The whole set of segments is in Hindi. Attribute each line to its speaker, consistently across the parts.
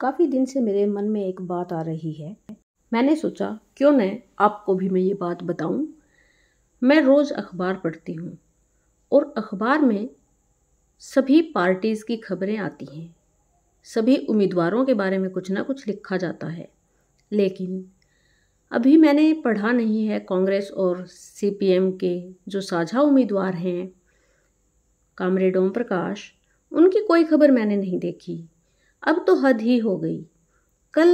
Speaker 1: काफ़ी दिन से मेरे मन में एक बात आ रही है मैंने सोचा क्यों न आपको भी मैं ये बात बताऊं मैं रोज़ अखबार पढ़ती हूँ और अखबार में सभी पार्टीज़ की खबरें आती हैं सभी उम्मीदवारों के बारे में कुछ ना कुछ लिखा जाता है लेकिन अभी मैंने पढ़ा नहीं है कांग्रेस और सीपीएम के जो साझा उम्मीदवार हैं कामरेड ओम प्रकाश उनकी कोई खबर मैंने नहीं देखी अब तो हद ही हो गई कल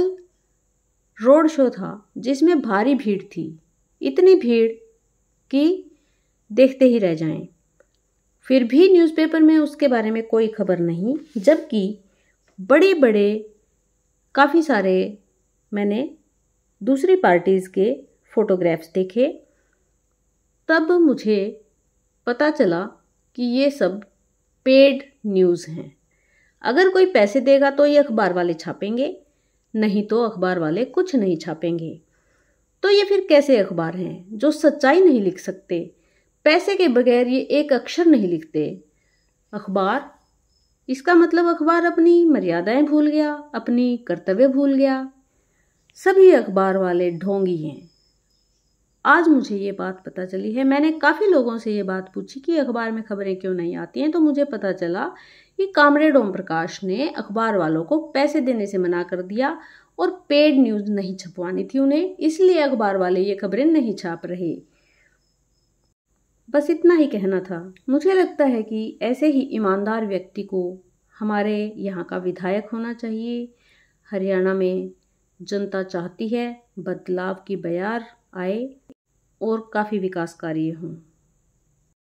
Speaker 1: रोड शो था जिसमें भारी भीड़ थी इतनी भीड़ कि देखते ही रह जाएं। फिर भी न्यूज़पेपर में उसके बारे में कोई खबर नहीं जबकि बड़े बड़े काफ़ी सारे मैंने दूसरी पार्टीज़ के फ़ोटोग्राफ्स देखे तब मुझे पता चला कि ये सब पेड न्यूज़ हैं अगर कोई पैसे देगा तो ये अखबार वाले छापेंगे नहीं तो अखबार वाले कुछ नहीं छापेंगे तो ये फिर कैसे अखबार हैं जो सच्चाई नहीं लिख सकते पैसे के बगैर ये एक अक्षर नहीं लिखते अखबार इसका मतलब अखबार अपनी मर्यादाएं भूल गया अपनी कर्तव्य भूल गया सभी अखबार वाले ढोंगी हैं आज मुझे ये बात पता चली है मैंने काफ़ी लोगों से ये बात पूछी कि अखबार में खबरें क्यों नहीं आती हैं तो मुझे पता चला कि कामरेड ओम प्रकाश ने अखबार वालों को पैसे देने से मना कर दिया और पेड न्यूज़ नहीं छपवानी थी उन्हें इसलिए अखबार वाले ये खबरें नहीं छाप रहे बस इतना ही कहना था मुझे लगता है कि ऐसे ही ईमानदार व्यक्ति को हमारे यहाँ का विधायक होना चाहिए हरियाणा में जनता चाहती है बदलाव की बयार आए और काफ़ी विकास कार्य हूँ